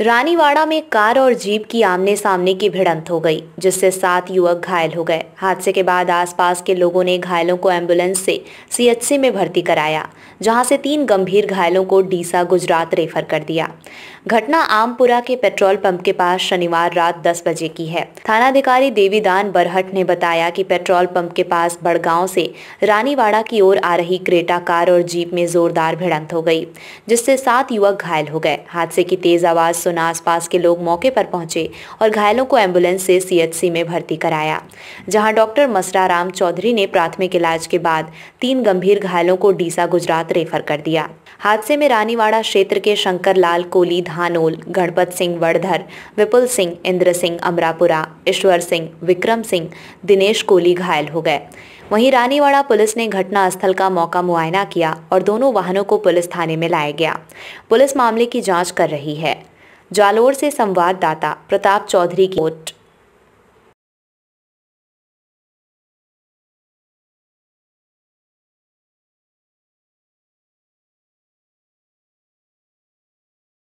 रानीवाड़ा में कार और जीप की आमने सामने की भिड़ंत हो गई जिससे सात युवक घायल हो गए हादसे के बाद आसपास के लोगों ने घायलों को एम्बुलेंस से सीएचसी में भर्ती कराया जहां से तीन गंभीर घायलों को डीसा गुजरात रेफर कर दिया घटना आमपुरा के पेट्रोल पंप के पास शनिवार रात 10 बजे की है थानाधिकारी देवीदान बरहट ने बताया कि पेट्रोल पंप के पास बड़गांव से रानीवाड़ा की ओर आ रही क्रेटा कार और जीप में जोरदार भिड़ंत हो गई जिससे सात युवक घायल हो गए हादसे की तेज आवाज सुना आसपास के लोग मौके पर पहुंचे और घायलों को एम्बुलेंस से सीएचसी में भर्ती कराया जहां डॉक्टर मसराराम चौधरी ने प्राथमिक इलाज के बाद तीन गंभीर घायलों को डीसा गुजरात रेफर कर दिया हादसे में रानीवाड़ा क्षेत्र के शंकर लाल कोली धानोल गणपत सिंह वर्धर विपुल सिंह इंद्र सिंह अमरापुरा ईश्वर सिंह विक्रम सिंह दिनेश कोली घायल हो गए वहीं रानीवाड़ा पुलिस ने घटना स्थल का मौका मुआयना किया और दोनों वाहनों को पुलिस थाने में लाया गया पुलिस मामले की जांच कर रही है जालोर से संवाददाता प्रताप चौधरी की रिपोर्ट